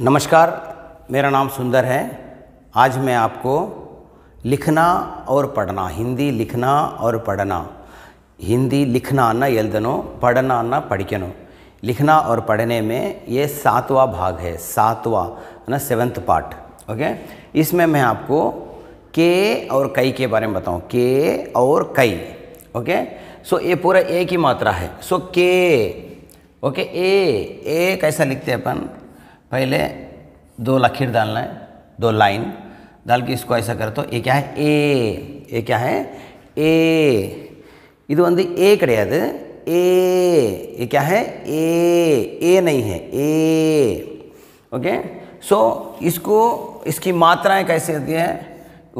नमस्कार मेरा नाम सुंदर है आज मैं आपको लिखना और पढ़ना हिंदी लिखना और पढ़ना हिंदी लिखना ना यलदनो पढ़ना ना पढ़िकनो लिखना और पढ़ने में ये सातवा भाग है सातवां ना सेवन्थ पार्ट ओके इसमें मैं आपको के और कई के बारे में बताऊं के और कई ओके सो ये पूरा ए की मात्रा है सो के ओके ए ए कैसा लिखते हैं अपन पहले दो लकीर डालना है दो लाइन डाल के इसको ऐसा कर तो ये क्या है ए ये क्या है ए இது வந்து ए கிடையாது ஏ ஏக்காக ए ए नहीं है ए ओके सो इसको इसकी मात्राएं कैसे होती है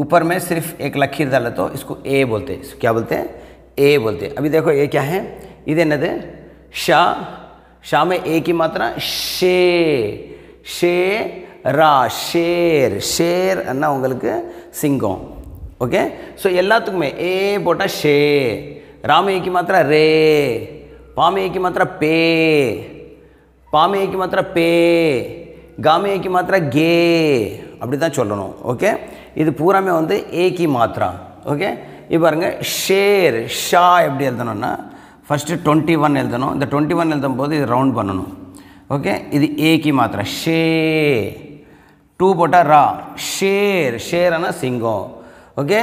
ऊपर में सिर्फ एक लकीर डाले तो इसको ए बोलते हैं क्या बोलते हैं ए बोलते हैं अभी देखो ये क्या है इधर शाह शाह में ए की मात्रा शे ஷே ரா ஷேர் ஷேர் என்ன உங்களுக்கு சிங்கம் ஓகே ஸோ எல்லாத்துக்குமே ஏ போட்டால் ஷே ராமேக்கு மாத்திரம் ரே பாமையைக்கு மாத்திரம் பே பாமையைக்கு மாத்திரம் பே காமேக்கு மாத்திரம் கே அப்படி தான் சொல்லணும் ஓகே இது பூராமே வந்து ஏக்கி மாத்திரா ஓகே இப்போ பாருங்கள் ஷேர் ஷா எப்படி எழுதணும்னா ஃபஸ்ட்டு டுவெண்ட்டி ஒன் எழுதணும் இந்த டுவெண்ட்டி ஒன் எழுதும் போது இது ரவுண்ட் பண்ணணும் ఓకే ఇది ఏకి మాత్ర షే టూ పొట్ట రా షేర్ షేర్ అన్న సింగం ఓకే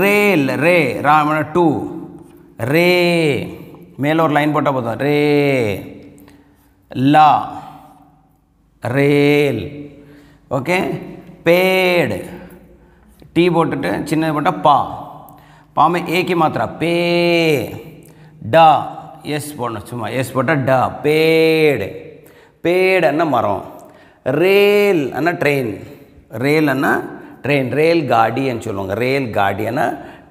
రేల్ ரே ரா మన టూ ரே மேலே ஒரு லைன் போட்டால் போதும் ரே லா ரேல் ஓகே பேடு டீ போட்டுட்டு சின்னது போட்டால் பா பாமை ஏக்கி மாத்திரா பே டா எஸ் போடணும் சும்மா எஸ் போட்டால் டா பேடு பேட் அண்ணா மரம் ரேல் அண்ணா ட்ரெயின் ரேல் அண்ணா ட்ரெயின் ரேல் காடின்னு சொல்லுவாங்க ரேல் காடியன்னா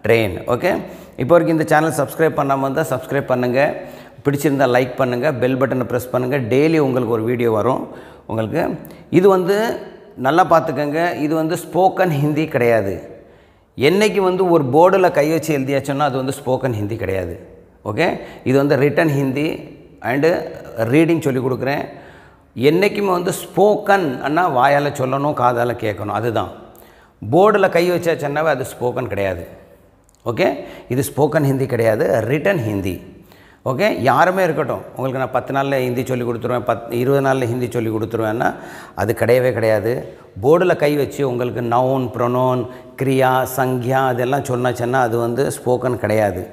ட்ரெயின் ஓகே இப்போ வரைக்கும் இந்த சேனல் சப்ஸ்கிரைப் பண்ணாமல் இருந்தால் சப்ஸ்கிரைப் பண்ணுங்கள் பிடிச்சிருந்தால் லைக் பண்ணுங்கள் பெல் பட்டனை ப்ரெஸ் பண்ணுங்கள் டெய்லி உங்களுக்கு ஒரு வீடியோ வரும் உங்களுக்கு இது வந்து நல்லா பார்த்துக்கோங்க இது வந்து ஸ்போக்கன் ஹிந்தி கிடையாது என்றைக்கு வந்து ஒரு போர்டில் கை வச்சு எழுதியாச்சோன்னா அது வந்து ஸ்போக்கன் ஹிந்தி கிடையாது ஓகே இது வந்து ரிட்டன் ஹிந்தி அண்டு ரீடிங் சொல்லிக் கொடுக்குறேன் என்றைக்குமே வந்து ஸ்போக்கன் அண்ணா வாயால் சொல்லணும் காதால் கேட்கணும் அதுதான் போர்டில் கை வச்சாச்சுன்னாவே அது ஸ்போக்கன் கிடையாது ஓகே இது ஸ்போக்கன் ஹிந்தி கிடையாது ரிட்டன் ஹிந்தி ஓகே யாருமே இருக்கட்டும் உங்களுக்கு நான் பத்து நாளில் ஹிந்தி சொல்லி கொடுத்துருவேன் பத் இருபது நாளில் ஹிந்தி சொல்லி கொடுத்துருவேன்னா அது கிடையவே கிடையாது போர்டில் கை வச்சு உங்களுக்கு நவுன் ப்ரொனோன் கிரியா சங்கியா அதெல்லாம் சொன்னாச்சுன்னா அது வந்து ஸ்போக்கன் கிடையாது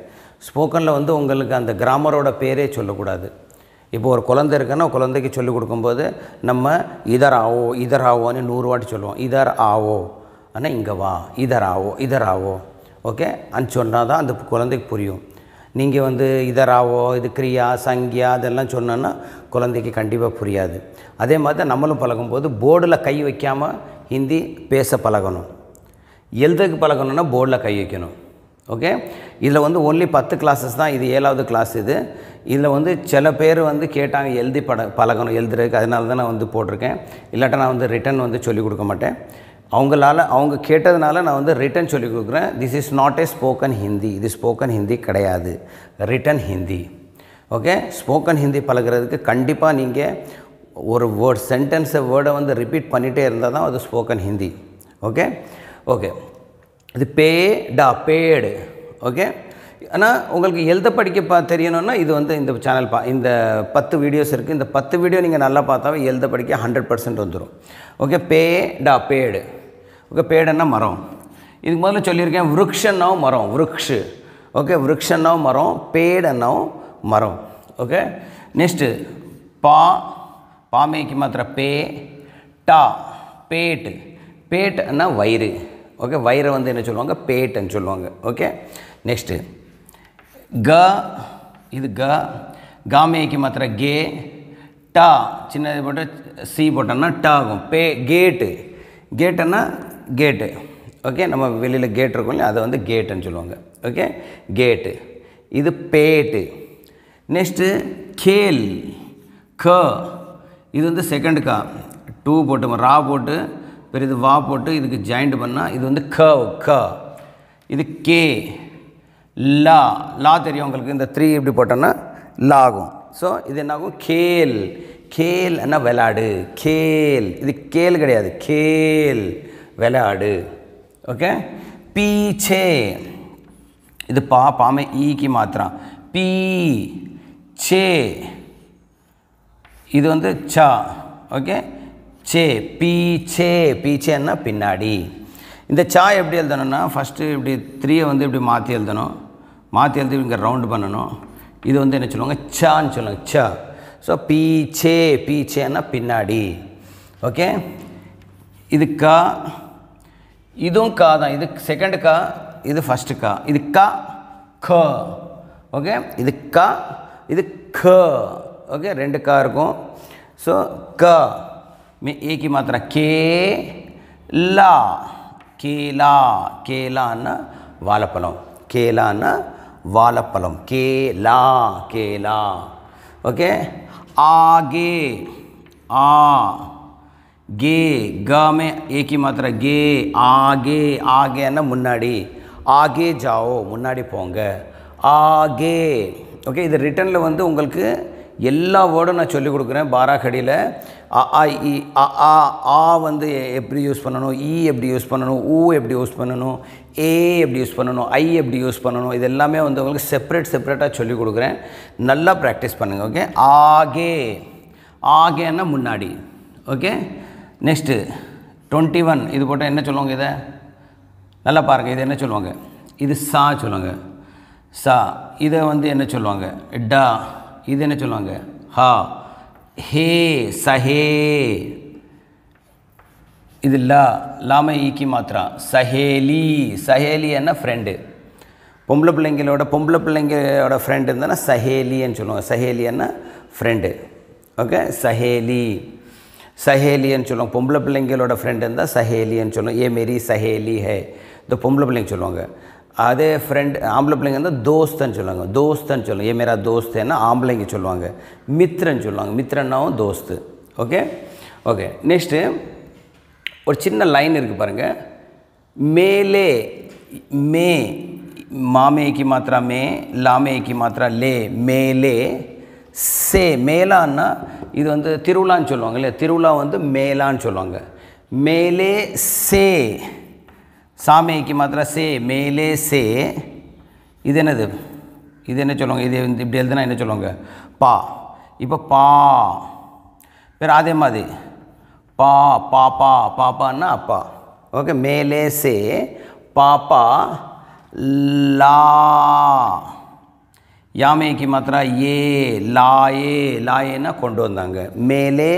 ஸ்போக்கனில் வந்து உங்களுக்கு அந்த கிராமரோட பேரே சொல்லக்கூடாது இப்போ ஒரு குழந்தை இருக்குன்னா குழந்தைக்கு சொல்லிக் கொடுக்கும்போது நம்ம இதர் ஆவோ இதர் ஆவோன்னு நூறு வாட்டி சொல்லுவோம் இதர் ஆவோ ஆனால் இங்கே வா இதர் ஆவோ இதர் ஆவோ ஓகே அன்னு சொன்னால் தான் அந்த குழந்தைக்கு புரியும் நீங்கள் வந்து இதராவோ இது கிரியா சங்கியா அதெல்லாம் சொன்னோன்னா குழந்தைக்கு கண்டிப்பாக புரியாது அதே மாதிரி தான் நம்மளும் பழகும்போது போர்டில் கை வைக்காமல் ஹிந்தி பேச பழகணும் எழுதுக்கு பழகணும்னா போர்டில் கை வைக்கணும் ஓகே இதில் வந்து ஒன்லி பத்து கிளாஸஸ் தான் இது ஏழாவது கிளாஸ் இது இதில் வந்து சில பேர் வந்து கேட்டாங்க எழுதி பட பழகணும் எழுதுறதுக்கு அதனால தான் நான் வந்து போட்டிருக்கேன் இல்லாட்டா நான் வந்து ரிட்டன் வந்து சொல்லிக் கொடுக்க மாட்டேன் அவங்களால அவங்க கேட்டதுனால நான் வந்து ரிட்டன் சொல்லிக் கொடுக்குறேன் this is not a spoken Hindi இது ஸ்போக்கன் ஹிந்தி கிடையாது written Hindi okay spoken Hindi பழகிறதுக்கு கண்டிப்பாக நீங்கள் ஒரு வேர்ட் சென்டென்ஸை வேர்டை வந்து ரிப்பீட் பண்ணிகிட்டே இருந்தால் தான் அது ஸ்போக்கன் ஹிந்தி ஓகே ஓகே இது பேடா பேடு ஓகே ஆனால் உங்களுக்கு எழுத படிக்க பா தெரியணும்னா இது வந்து இந்த சேனல் பா இந்த பத்து வீடியோஸ் இருக்குது இந்த பத்து வீடியோ நீங்கள் நல்லா பார்த்தாவே எழுத படிக்க ஹண்ட்ரட் பர்சன்ட் வந்துடும் ஓகே பே டா பேடு ஓகே பேடுனா மரம் இதுக்கு முதல்ல சொல்லியிருக்கேன் விருக்ஷன்னாவும் மரம் விருக்ஷு ஓகே விருக்ஷன்னாவும் மரம் பேடன்னாவும் மரம் ஓகே நெக்ஸ்ட்டு பா பாமேக்கு மாத்திர பே டா பேட்டு பேட்டுன்னா வயிறு ஓகே வயிறை வந்து என்ன சொல்லுவாங்க பேட்டுன்னு சொல்லுவாங்க ஓகே நெக்ஸ்ட்டு க இது க காமேக்கு மாத்திர கே டா சின்னது போட்டால் சி போட்டோம்னா டா ஆகும் பே கேட்டு கேட்டுன்னா கேட்டு ஓகே நம்ம வெளியில் கேட் இருக்கும் இல்லையா அதை வந்து கேட்டுன்னு சொல்லுவாங்க ஓகே கேட்டு இது பேட்டு நெக்ஸ்ட்டு கேல் க இது வந்து செகண்ட் கா டூ போட்டு ரா போட்டு பெரிய இது வா போட்டு இதுக்கு ஜாயிண்ட் பண்ணால் இது வந்து க க இது கே லா லா தெரியும் உங்களுக்கு இந்த த்ரீ எப்படி போட்டோன்னா லா ஆகும் ஸோ இது என்னாகும் கேல் கேல் என்ன விளாடு கேல் இது கேல் கிடையாது கேல் விளையாடு ஓகே பீச்சே இது பா பாமை ஈக்கு மாத்திரம் பீ சே இது வந்து சா ஓகே சே பீச்சே பீச்சேன்னா பின்னாடி இந்த சா எப்படி எழுதணும்னா ஃபஸ்ட்டு இப்படி த்ரீயை வந்து இப்படி மாற்றி எழுதணும் மாற்றி எழுதி இங்கே ரவுண்டு பண்ணணும் இது வந்து என்ன சொல்லுவாங்க சான்னு சொல்லுவாங்க ச ஸோ பீச்சே பீச்சேன்னா பின்னாடி ஓகே இது கா இதுவும் கா தான் இது செகண்ட் கா இது ஃபஸ்ட்டு கா இது கா க ஓகே இது கா இது க ஓகே ரெண்டு கா இருக்கும் ஸோ க மே ஏக்கி மாத்திரா கே லா கேலா கேலான்னா வாழைப்பழம் கேலான்னா வாழைப்பழம் கேலா கேலா ஓகே ஆ கே ஆ கே கமே ஏக்கி மாத்திர கே ஆகே ஆகேன்னா முன்னாடி ஆகே ஜாவோ முன்னாடி போங்க ஆகே ஓகே இது ரிட்டனில் வந்து உங்களுக்கு எல்லா வேர்டும் நான் சொல்லிக் கொடுக்குறேன் பாராகடியில் அ ஆ இ அ ஆ ஆ வந்து எப்படி யூஸ் பண்ணணும் இ எப்படி யூஸ் பண்ணணும் ஊ எப்படி யூஸ் பண்ணணும் ஏ எப்படி யூஸ் பண்ணணும் ஐ எப்படி யூஸ் பண்ணணும் இது எல்லாமே வந்து உங்களுக்கு செப்பரேட் செப்பரேட்டாக சொல்லிக் கொடுக்குறேன் நல்லா ப்ராக்டிஸ் பண்ணுங்கள் ஓகே ஆகே ஆகேன்னா முன்னாடி ஓகே நெக்ஸ்ட்டு டுவெண்ட்டி ஒன் இது போட்டால் என்ன சொல்லுவாங்க இதை நல்லா பாருங்கள் இது என்ன சொல்லுவாங்க இது சா சொல்லுவாங்க சா இதை வந்து என்ன சொல்லுவாங்க டா இது என்ன சொல்லுவாங்க ஹா ஹே சஹே இது லா லாமை ஈக்கி மாத்திரம் சஹேலி சஹேலி என்ன ஃப்ரெண்டு பொம்பளை பிள்ளைங்களோட பொம்பளை பிள்ளைங்களோட ஃப்ரெண்டு இருந்தால் சஹேலின்னு சொல்லுவோம் என்ன ஃப்ரெண்டு ஓகே சஹேலி சஹேலின்னு சொல்லுவோம் பொம்பளை பிள்ளைங்களோட ஃப்ரெண்டு இருந்தால் சஹேலின்னு சொல்லுவோம் ஏ மேரி சஹேலி ஹே இந்த பொம்பளை பிள்ளைங்க சொல்லுவாங்க அதே ஃப்ரெண்ட் ஆம்பளை பிள்ளைங்க இருந்தால் தோஸ்தன்னு சொல்லுவாங்க தோஸ்தன்னு சொல்லுவாங்க ஏ மேரா தோஸ்தேன்னா ஆம்பளைங்க சொல்லுவாங்க மித்ரன்னு சொல்லுவாங்க மித்ரன்னாவும் தோஸ்து ஓகே ஓகே நெக்ஸ்ட்டு ஒரு சின்ன லைன் இருக்குது பாருங்கள் மேலே மே மாமேக்கு மாத்திரா மே லாமேக்கு மாத்திரா லே மேலே சே மேலான்னா இது வந்து திருவிழான்னு சொல்லுவாங்க இல்லையா திருவிழா வந்து மேலான்னு சொல்லுவாங்க மேலே சே சாமேக்கு மாத்திரா சே மேலே சே இது என்னது இது என்ன சொல்லுவாங்க இது இப்படி எழுதுனா என்ன சொல்லுவாங்க பா இப்போ பா பேர் அதே மாதிரி பா பாப்பா பாப்பான்னா அப்பா ஓகே மேலே சே பாப்பா லா யாமேக்கு மாத்திரா ஏ லாயே லாயேனா கொண்டு வந்தாங்க மேலே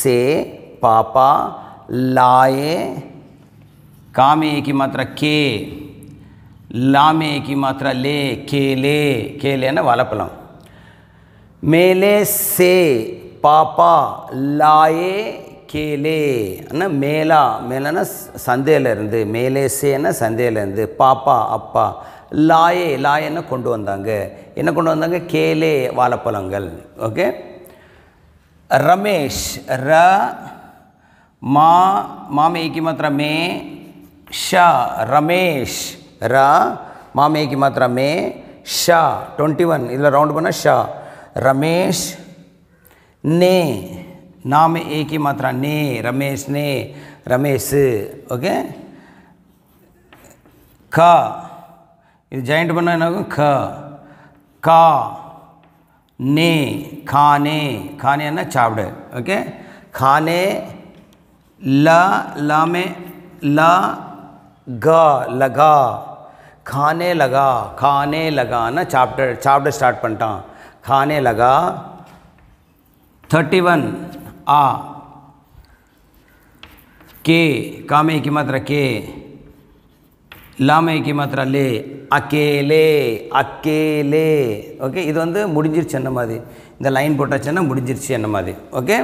சே பாப்பா லாயே காமேக்கு மாத்திரா கே லாமேக்கு மாத்திரா லே கேலே கேலேன்னா வளப்பலாம் மேலே சே பாப்பா லாயே கேலே மேலா மேலேனா சந்தையிலேருந்து மேலே சேனா சந்தையிலேருந்து பாப்பா அப்பா லாயே லாயன்னு கொண்டு வந்தாங்க என்ன கொண்டு வந்தாங்க கேலே வாழைப்பழங்கள் ஓகே ரமேஷ் ர மா மாமேக்கு மாத்திரமே ஷா ரமேஷ் ர மாமேக்கு மாத்திரமே ஷா டுவெண்ட்டி ஒன் இதில் ரவுண்ட் பண்ணால் ஷா ரமேஷ் நே नाम एक ही मात्रा ने रमेश ने रमेश ओके ख जॉइंट बना ख का ने खाने खाने ना चावड़े ओके खाने ला ला में ला ग लगा खाने लगा खाने लगा ना चाप्टर चाप्टर स्टार्ट पटा खाने लगा थर्टी वन ஆ கே காமைக்கு की கே லாமைக்கு லாமை லே அக்கேலே அக்கேலே ஓகே இது வந்து முடிஞ்சிருச்சு என்ன மாதிரி இந்த லைன் போட்டாச்சுன்னா முடிஞ்சிருச்சு என்ன மாதிரி ஓகே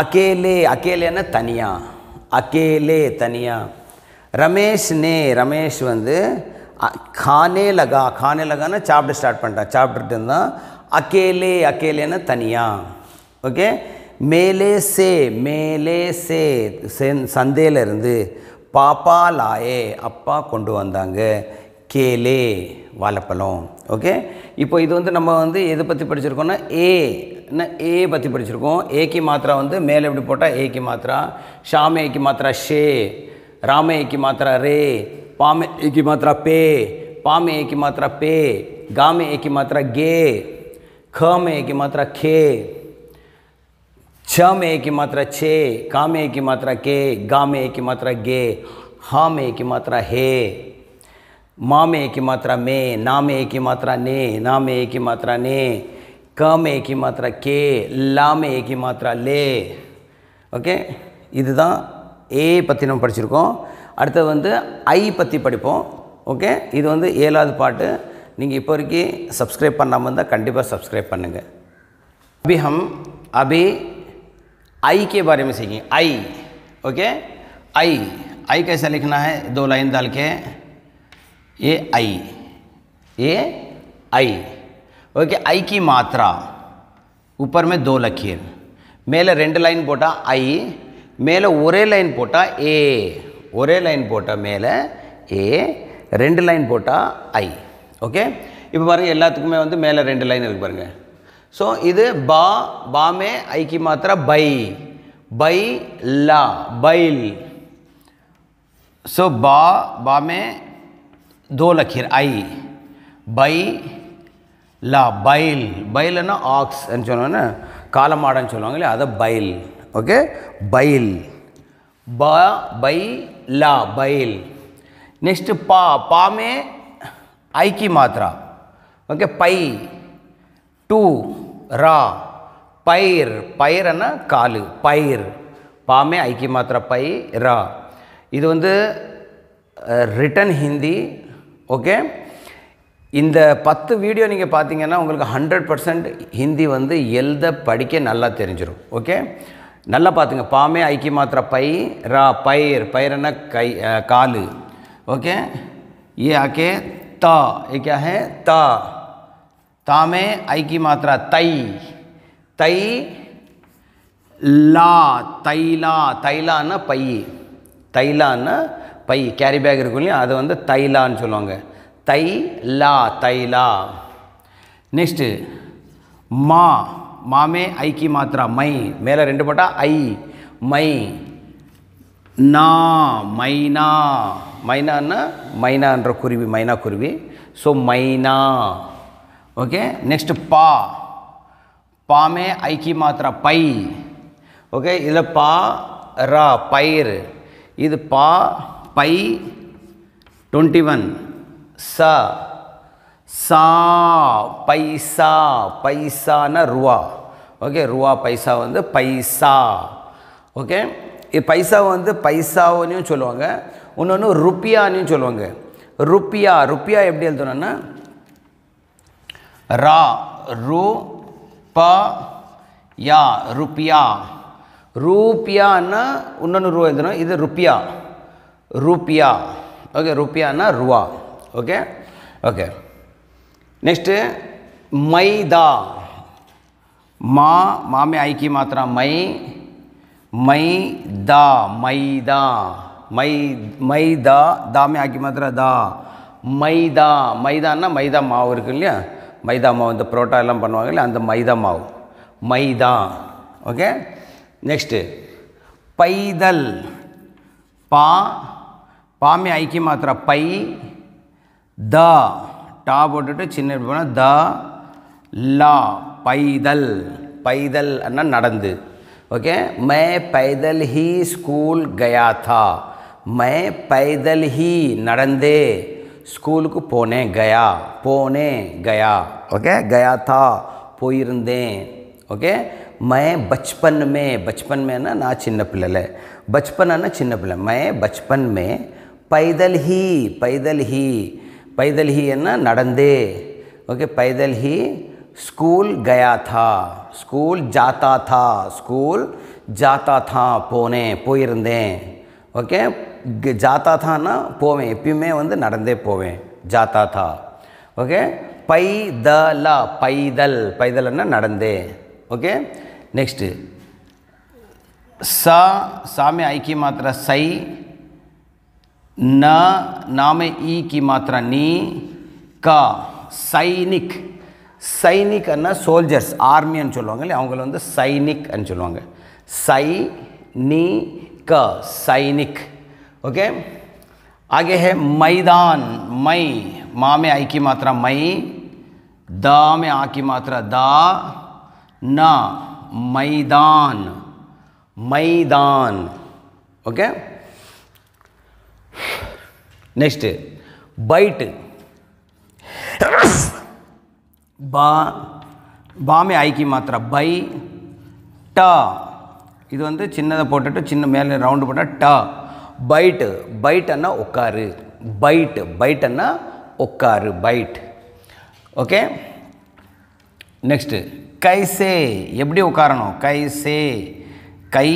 அக்கேலே அக்கேலேன்னா தனியாக அக்கேலே தனியா ரமேஷ் நே ரமேஷ் வந்து கானே லகா கானே லகானா சாப்பிட ஸ்டார்ட் பண்ணிட்டேன் சாப்பிட்டுட்டு இருந்தான் அக்கேலே அக்கேலேன்னா தனியாக ஓகே மேலே சே மேலே சே இருந்து பாப்பா லாயே அப்பா கொண்டு வந்தாங்க கேலே வாழைப்பழம் ஓகே இப்போ இது வந்து நம்ம வந்து எதை பற்றி படிச்சிருக்கோம்னா ஏ என்ன ஏ பற்றி படிச்சிருக்கோம் ஏக்கி மாத்திரா வந்து மேலே எப்படி போட்டால் ஏக்கி மாத்திரா ஷாம் ஏக்கு மாத்திரா ஷே ராம ஏக்கு மாத்திரா ரே பாம ஏக்கி மாத்திரா பே பாம ஏக்கி மாத்திரா பே காம ஏக்கி மாத்திரா கே ख மாத்திரா கே छ में ए की मात्रा छे का में ए की मात्रा के गा में ए की मात्रा गे हा में ए की मात्रा हे माँ में ए की मात्रा में ना में ए की मात्रा ने ना में ए की मात्रा ने க மே கி மாத்திரா கே லா மே கி மாத்திரா லே ஓகே இதுதான் ஏ பற்றி நம்ம படிச்சிருக்கோம் அடுத்தது வந்து ஐ பற்றி படிப்போம் ஓகே இது வந்து ஏழாவது பாட்டு நீங்கள் இப்போ வரைக்கும் சப்ஸ்கிரைப் பண்ணாமல் இருந்தால் கண்டிப்பாக சப்ஸ்கிரைப் பண்ணுங்கள் அபிஹம் அபி आई के बारे में सीखेंगे आई ओके आई आई कैसा लिखना है दो लाइन डाल के ये आई ये आई ओके आई की मात्रा ऊपर में दो लखीर मेल रेंड लाइन पोटा आई मेल ओरे लाइन पोटा ए ओरे लाइन पोटा मेल ए रेंड लाइन पोटा आई ओके इला रेन बाहर सो इत बामे ईक्यम बै बै ला बैल सो बा बामे दो लखीर ई बै ला बैल बैलना आक्स कालम आड़े अयल ओके बैल बै ला बैल नेक्स्ट पा पामे ईक्यम ओके पई டூ ரா பயிர் பயிர்னா காலு பயிர் பாமே ஐக்கிய மாத்திர பை ரா இது வந்து ரிட்டன் ஹிந்தி ஓகே இந்த பத்து வீடியோ நீங்கள் பார்த்தீங்கன்னா உங்களுக்கு ஹண்ட்ரட் பர்சன்ட் ஹிந்தி வந்து எழுத படிக்க நல்லா தெரிஞ்சிடும் ஓகே நல்லா பார்த்துங்க பாமே ஐக்கிய மாத்திர பை ரா பயிர் பயிர்னா கை காலு ஓகே ஏ ஆக்கே தா ஏ கே है தாமே ஐக்கிய மாத்திரா தை தை லா தைலா தைலான்னா பை தைலான்னா பை கேரி பேக் இருக்கும் இல்லையா அது வந்து தைலான்னு சொல்லுவாங்க தை லா தைலா நெக்ஸ்ட்டு மா மாமே ஐக்கிய மாத்திரா மை மேலே ரெண்டு போட்டா ஐ மை நா மைனா மைனான்னா மைனான்ற குருவி மைனா குருவி ஸோ மைனா ஓகே நெக்ஸ்ட்டு பா பாமே में மாத்திரா பை ஓகே இதில் பா ரா பயிர் இது பா பை டுவெண்ட்டி ஒன் ச சா பைசா பைசான ரூவா ஓகே ரூவா பைசா வந்து பைசா ஓகே இது பைசா வந்து பைசாவுன்னு சொல்லுவாங்க இன்னொன்று ருப்பியான்னு சொல்லுவாங்க ருப்பியா ருப்பியா எப்படி எழுதணும்னா ரா ரூ ப யா ருப்பியா ரூபியான்னா இன்னொன்று ரூ எழுதணும் இது ருப்பியா ரூபியா ஓகே ருப்பியான்னா ரூவா ஓகே ஓகே நெக்ஸ்ட்டு மைதா மா மாமே ஐக்கி மாத்திரா மை மைதா மைதா மை மைதா தாமே ஆக்கி மாத்திரா தா மைதா மைதான்னா மைதா மாவு இருக்கு இல்லையா மைதா மாவு இந்த புரோட்டா எல்லாம் பண்ணுவாங்கல்ல அந்த மைதா மாவு மைதா ஓகே நெக்ஸ்ட்டு பைதல் பா பாமி ஐக்கிய மாத்திரா பை த டா போட்டுட்டு சின்ன போனால் த லா பைதல் பைதல் நடந்து ஓகே மே பைதல் ஹீ ஸ்கூல் स्कूल மே பைதல் ஹீ நடந்தே स्कूल को पोने गया पोने गया ओके गया था पोईरंदे ओके मैं बचपन में बचपन में ना ना चिन्ह पिले बचपन ना चिन्ह पिले मैं बचपन में पैदल ही पैदल ही पैदल ही ना नडंदे ओके पैदल ही स्कूल गया था स्कूल जाता था स्कूल जाता था पोने पोईरंदे ஓகே ஜாத்தா தான்னா போவேன் எப்பயுமே வந்து நடந்தே போவேன் ஜாத்தா தா ஓகே பைதலா பைதல் பைதல்னா நடந்தே ஓகே நெக்ஸ்ட்டு சா சாமி ஐ की சை ந நாம ஈ கி मात्रा நீ கா சைனிக் சைனிக் அண்ணா சோல்ஜர்ஸ் ஆர்மின்னு சொல்லுவாங்க இல்லையா அவங்கள வந்து சைனிக்னு சொல்லுவாங்க சை நீ क सैनिक ओके आगे है मैदान मई माँ में आई की मात्रा मई द में आ की मात्रा द न मैदान मैदान ओके नेक्स्ट बैट बा बा में आई की मात्रा बै ट இது வந்து சின்னதை போட்டுட்டு சின்ன மேலே ரவுண்டு போட்டால் டா பைட்டு பைட்டுன்னா உட்காரு பைட்டு பைட்டுன்னா உட்காரு பைட் ஓகே நெக்ஸ்ட்டு கைசே எப்படி உட்காரணும் கைசே கை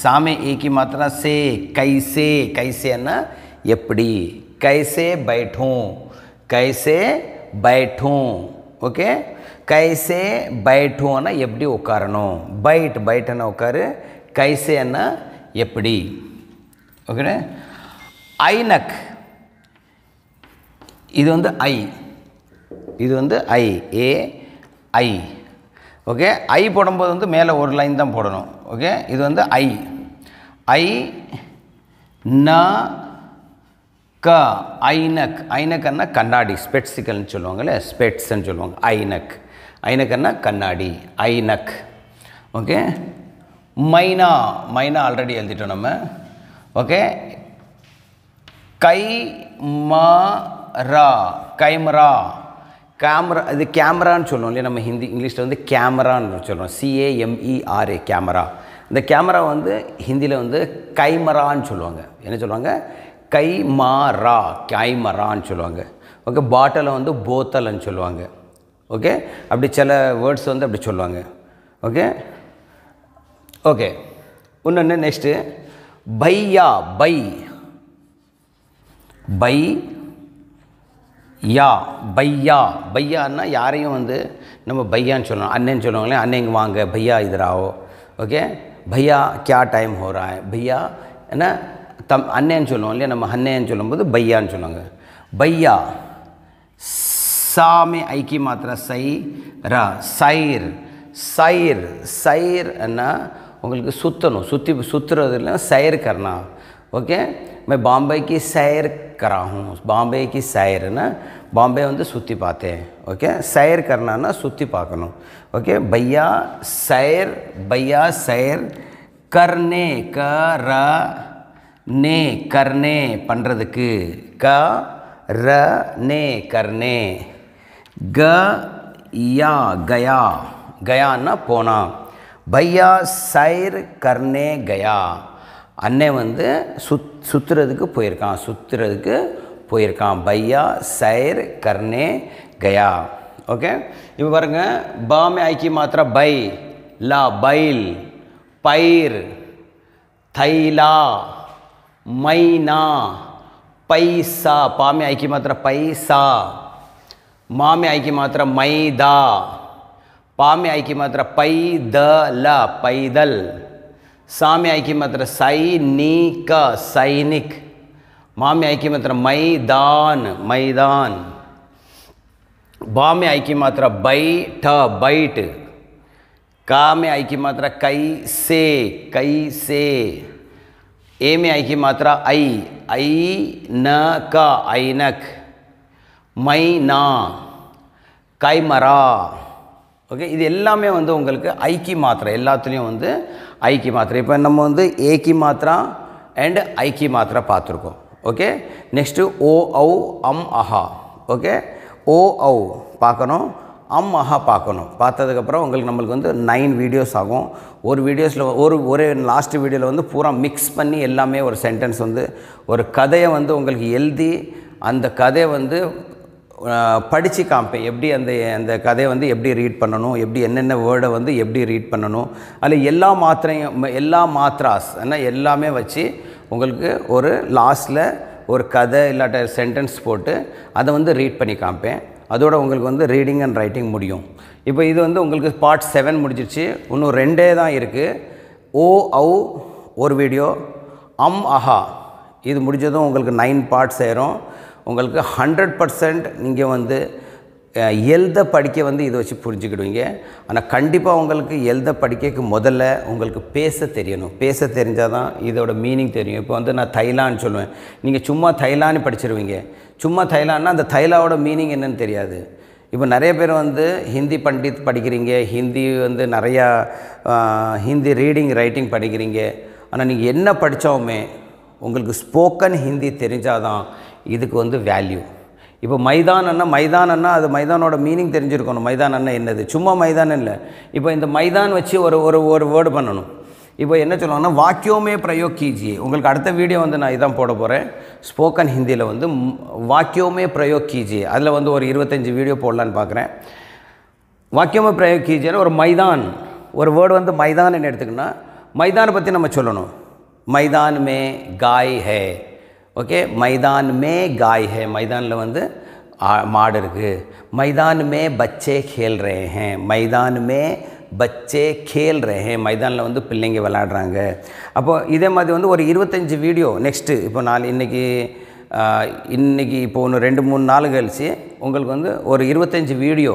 சாமி ஏக்கி மாத்திரா சே கைசே கைசேன்னா எப்படி கைசே பைட்டும் கைசே பைட்டும் ஓகே கைசே பைட்டுன்னா எப்படி உட்காரணும் பைட் பைட்டுன்னா உட்காரு கைசேன்னா எப்படி ஓகே ஐநக் இது வந்து ஐ இது வந்து ஐ ஏ ஐ ஓகே ஐ போடும்போது வந்து மேலே ஒரு லைன் தான் போடணும் ஓகே இது வந்து ஐ ஐ ந க ஐனக் ஐனக்கன்னா கண்ணாடி ஸ்பெட்ஸிக்கல்னு சொல்லுவாங்கள்ல ஸ்பெட்ஸ்ன்னு சொல்லுவாங்க ஐனக் ஐனக்கன்னா கண்ணாடி ஐனக் ஓகே மைனா மைனா ஆல்ரெடி எழுதிட்டோம் நம்ம ஓகே கை ரா கைமரா கேமரா இது கேமரான்னு சொல்லுவோம் இல்லையா நம்ம ஹிந்தி இங்கிலீஷில் வந்து கேமரான்னு சொல்கிறோம் சிஏஎம்இஆர்ஏ e கேமரா இந்த கேமரா வந்து ஹிந்தியில் வந்து கைமரான்னு சொல்லுவாங்க என்ன சொல்லுவாங்க கைமாரா கைமரான்னு சொல்லுவாங்க ஓகே பாட்டிலை வந்து போத்தல்னு சொல்லுவாங்க ஓகே அப்படி சில வேர்ட்ஸ் வந்து அப்படி சொல்லுவாங்க ஓகே ஓகே இன்னொன்று நெக்ஸ்ட்டு பையா பை பை யா பையா பையான்னா யாரையும் வந்து நம்ம பையான்னு சொல்லணும் அண்ணன்னு சொல்லுவாங்களே அண்ணன் வாங்க பையா இதராவோ ஓகே பையா கியா டைம் ஹோரா பையா என்ன தம் அண்ணேன்னு சொல்லுவோம் இல்லையா நம்ம அண்ணேன்னு சொல்லும்போது பையான்னு சொல்லுவாங்க பையா சாமே ஐக்கி மாத்திர சை ரா சைர் சைர் சைர்னா உங்களுக்கு சுற்றணும் சுற்றி சுற்றுறதுல சைர் கரணா ஓகே मैं बॉम्बे की सैर करा हूँ बॉम्बे की सैर ना பாம்பே வந்து சுற்றி பார்த்தேன் ஓகே சைர் கரணானா சுற்றி பார்க்கணும் ஓகே பையா சைர் பையா சைர் கர்னே கர நே கர்ணே பண்ணுறதுக்கு க ர நே கர்ணே க யா கயா கயான்னா போனா பையா சைர் கர்ணே கயா அண்ணே வந்து சுத் சுற்றுறதுக்கு போயிருக்கான் சுற்றுறதுக்கு போயிருக்கான் பையா சைர் கர்ணே கயா ஓகே இப்போ பாருங்கள் பாமே ஐக்கிய மாத்திரா பை லா பைல் பயிர் தைலா मैना पैसा पा में आई की मात्रा पैसा मा में आई की मात्रा मैदा पा में आई की मात्रा पैदल पैदल सा में आई की मात्रा सैनिक सैनिक मा में आई की मात्रा मैदान मैदान बा में आई की मात्रा बैठ बैठ का में आई की मात्रा कैसे से कई से ए में आई की ஐ आई आई न का आइनक மை நா கைமரா ஓகே இது எல்லாமே வந்து உங்களுக்கு ஐக்கி மாத்திரை எல்லாத்துலேயும் வந்து ஐக்கி மாத்திரை இப்போ நம்ம வந்து ஏக்கி மாத்திரா அண்டு ஐக்கி மாத்திரை பார்த்துருக்கோம் ஓகே நெக்ஸ்ட்டு ஓ ஔ அம் அஹா ஓகே ஓ ஔ பார்க்கணும் அம்மாஹா பார்க்கணும் பார்த்ததுக்கப்புறம் உங்களுக்கு நம்மளுக்கு வந்து நைன் வீடியோஸ் ஆகும் ஒரு வீடியோஸில் ஒரு ஒரே லாஸ்ட் வீடியோவில் வந்து பூரா மிக்ஸ் பண்ணி எல்லாமே ஒரு சென்டென்ஸ் வந்து ஒரு கதையை வந்து உங்களுக்கு எழுதி அந்த கதையை வந்து படித்து காமிப்பேன் எப்படி அந்த அந்த கதையை வந்து எப்படி ரீட் பண்ணணும் எப்படி என்னென்ன வேர்டை வந்து எப்படி ரீட் பண்ணணும் அதில் எல்லா மாத்திரையும் எல்லா மாத்திராஸ் ஏன்னா எல்லாமே வச்சு உங்களுக்கு ஒரு லாஸ்ட்டில் ஒரு கதை இல்லாட்ட சென்டென்ஸ் போட்டு அதை வந்து ரீட் பண்ணி காமிப்பேன் அதோட உங்களுக்கு வந்து ரீடிங் அண்ட் ரைட்டிங் முடியும் இப்போ இது வந்து உங்களுக்கு பார்ட் செவன் முடிஞ்சிருச்சு இன்னும் ரெண்டே தான் இருக்குது ஓ அவு ஒரு வீடியோ அம் அஹா இது முடிஞ்சதும் உங்களுக்கு நைன் பார்ட்ஸ் சேரும் உங்களுக்கு ஹண்ட்ரட் பர்சன்ட் நீங்கள் வந்து எழுத படிக்க வந்து இதை வச்சு புரிஞ்சுக்கிடுவீங்க ஆனால் கண்டிப்பாக உங்களுக்கு எழுத படிக்கக்கு முதல்ல உங்களுக்கு பேச தெரியணும் பேச தெரிஞ்சால் தான் இதோட மீனிங் தெரியும் இப்போ வந்து நான் தைலான்னு சொல்லுவேன் நீங்கள் சும்மா தைலான்னு படிச்சிருவீங்க சும்மா தைலான்னா அந்த தைலாவோட மீனிங் என்னன்னு தெரியாது இப்போ நிறைய பேர் வந்து ஹிந்தி பண்டித் படிக்கிறீங்க ஹிந்தி வந்து நிறையா ஹிந்தி ரீடிங் ரைட்டிங் படிக்கிறீங்க ஆனால் நீங்கள் என்ன படித்தோமே உங்களுக்கு ஸ்போக்கன் ஹிந்தி தெரிஞ்சாதான் இதுக்கு வந்து வேல்யூ இப்போ மைதானன்னா மைதானன்னா அது மைதானோட மீனிங் தெரிஞ்சிருக்கணும் மைதானன்னா என்னது சும்மா மைதானம் இல்லை இப்போ இந்த மைதான் வச்சு ஒரு ஒரு ஒரு வேர்டு பண்ணணும் இப்போ என்ன சொல்லுவாங்கன்னா வாக்கியோமே பிரயோக் கீஜி உங்களுக்கு அடுத்த வீடியோ வந்து நான் இதான் போட போகிறேன் ஸ்போக்கன் ஹிந்தியில் வந்து வாக்கியோமே பிரயோக் கீஜி அதில் வந்து ஒரு இருபத்தஞ்சி வீடியோ போடலான்னு பார்க்குறேன் வாக்கியோமே பிரயோக் கீஜியில் ஒரு மைதான் ஒரு வேர்டு வந்து மைதான்னு எடுத்துக்கணும்னா மைதானை பற்றி நம்ம சொல்லணும் மைதான் மே காய் ஹே ஓகே மைதான் மே காய் ஹே மைதானில் வந்து மாடு இருக்குது மைதான் மே பச்சே கேல் ரே ஹே மைதான் மே பச்சே கேல் ரஹே மைதானில் வந்து பிள்ளைங்க விளாட்றாங்க அப்போது இதே மாதிரி வந்து ஒரு இருபத்தஞ்சி வீடியோ நெக்ஸ்ட்டு இப்போ நாலு இன்றைக்கி இன்றைக்கி இப்போ ஒன்று ரெண்டு மூணு நாள் கழிச்சு உங்களுக்கு வந்து ஒரு இருபத்தஞ்சி வீடியோ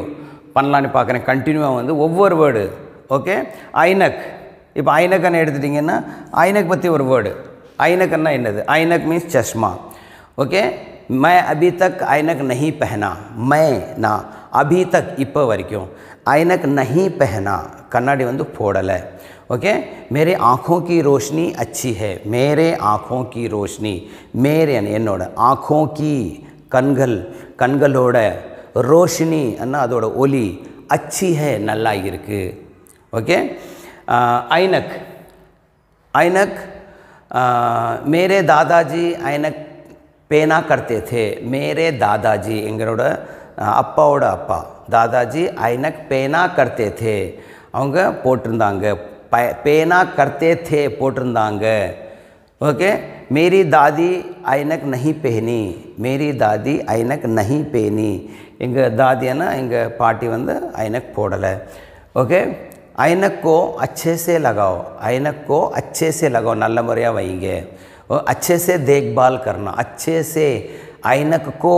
பண்ணலான்னு பார்க்குறேன் கண்டினியூவாக வந்து ஒவ்வொரு வேர்டு ஓகே ஐனக் இப்போ ஐனக்கன்னு எடுத்துட்டிங்கன்னா ஐனக் பற்றி ஒரு வேர்டு ஐனக்கன்னா என்னது ஐனக் மீன்ஸ் சஷ்மா ஓகே மே அபி தக் ஐனக் நஹி பெஹனா மே நான் அபி தக் இப்போ வரைக்கும் ऐनक नहीं पहना कन्नाडी वो फोड़ल ओके मेरे आँखों की रोशनी अच्छी है मेरे आँखों की रोशनी मेरे என்னோட आँखों की कण कण ரோஷினி அதோட अच्छी है ஹே ओके இருக்கு ऐनक मेरे दादाजी ऐनक पेना करते थे मेरे दादाजी எங்களோட அப்பாவோட அப்பா दादाजी आयन पेना करते थे अगर पेना करते थे ओके मेरी दादी आयनक नहीं पहनी मेरी दादी आयनक नहीं पहनी इं दादा पार्टी वह आयनक पड़ला ओके आयनक को अच्छे से लगाओ आयनक को अच्छे से लगाओ ना मुया वही अच्छे से देखभाल करना अच्छे से आयनक को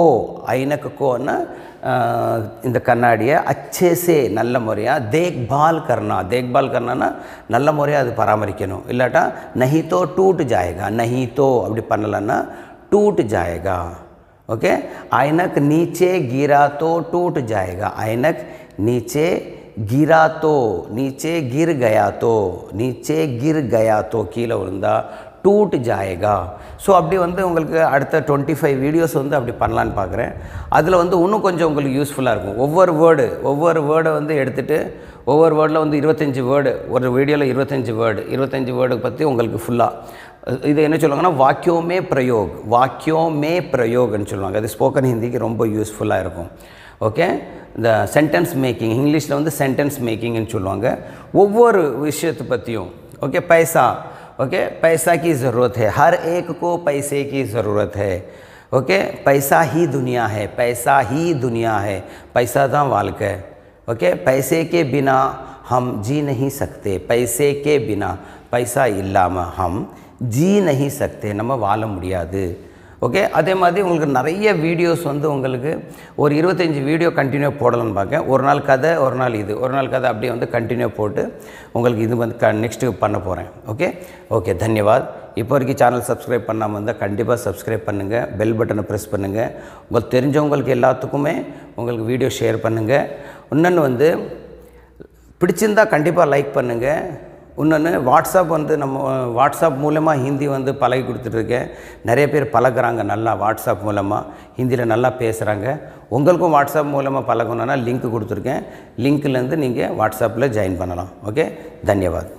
आयनक को ना இந்த கண்ணாடியை அச்சேசே நல்ல முறையாக தேக்பால் கர்னா தேக்பால் கர்னானா நல்ல முறையாக அது பராமரிக்கணும் இல்லாட்டா நஹித்தோ டூட் ஜாயகா நஹித்தோ அப்படி பண்ணலன்னா टूट जाएगा ओके आयनक नीचे गिरा तो टूट जाएगा आयनक नीचे गिरा तो नीचे गिर गया तो नीचे गिर गया तो கீழே விழுந்தால் டூட்டு ஜாயேகா ஸோ அப்படி வந்து உங்களுக்கு அடுத்த டுவெண்ட்டி ஃபைவ் வீடியோஸ் வந்து அப்படி பண்ணலான்னு பார்க்குறேன் அதில் வந்து இன்னும் கொஞ்சம் உங்களுக்கு யூஸ்ஃபுல்லாக இருக்கும் ஒவ்வொரு வேர்டு ஒவ்வொரு வேர்டை வந்து எடுத்துகிட்டு ஒவ்வொரு வேர்டில் வந்து இருபத்தஞ்சி வேர்டு ஒரு வீடியோவில் இருபத்தஞ்சி வேர்டு இருபத்தஞ்சி வேர்டு பற்றி உங்களுக்கு ஃபுல்லாக இது என்ன சொல்லுவாங்கன்னா வாக்கியோமே பிரயோக் வாக்கியோமே பிரயோக்னு சொல்லுவாங்க அது ஸ்போக்கன் ஹிந்திக்கு ரொம்ப யூஸ்ஃபுல்லாக இருக்கும் ஓகே இந்த சென்டென்ஸ் மேக்கிங் இங்கிலீஷில் வந்து சென்டென்ஸ் மேக்கிங்னு சொல்லுவாங்க ஒவ்வொரு விஷயத்தை பற்றியும் ஓகே பைசா ओके पैसा की ज़रूरत है हर एक को पैसे की ज़रूरत है ओके पैसा ही दुनिया है पैसा ही दुनिया है पैसा தான் வாழ்க்கை ओके पैसे के बिना हम जी नहीं सकते पैसे के बिना पैसा इलाम हम जी नहीं सकते नम वाल मुड़िया ஓகே அதே மாதிரி உங்களுக்கு நிறைய வீடியோஸ் வந்து உங்களுக்கு ஒரு இருபத்தஞ்சி வீடியோ கண்டினியூ போடலன்னு பார்க்கேன் ஒரு நாள் கதை ஒரு நாள் இது ஒரு நாள் கதை அப்படியே வந்து கண்டினியூ போட்டு உங்களுக்கு இது வந்து க நெக்ஸ்ட்டு பண்ண போகிறேன் ஓகே ஓகே தன்யவாத் இப்போ வரைக்கும் சேனல் சப்ஸ்கிரைப் பண்ணாமல் இருந்தால் கண்டிப்பாக சப்ஸ்கிரைப் பண்ணுங்கள் பெல் பட்டனை ப்ரெஸ் பண்ணுங்கள் உங்களுக்கு தெரிஞ்சவங்களுக்கு எல்லாத்துக்குமே உங்களுக்கு வீடியோ ஷேர் பண்ணுங்கள் இன்னொன்று வந்து பிடிச்சிருந்தால் கண்டிப்பாக லைக் பண்ணுங்கள் இன்னொன்று வாட்ஸ்அப் வந்து நம்ம வாட்ஸ்அப் மூலமாக ஹிந்தி வந்து பழகி கொடுத்துட்ருக்கேன் நிறைய பேர் பழகிறாங்க நல்லா வாட்ஸ்அப் மூலமாக ஹிந்தியில் நல்லா பேசுகிறாங்க உங்களுக்கும் வாட்ஸ்அப் மூலமாக பழகணுன்னா லிங்க் கொடுத்துருக்கேன் லிங்க்லேருந்து நீங்கள் வாட்ஸ்அப்பில் ஜாயின் பண்ணலாம் ஓகே தன்யவாத்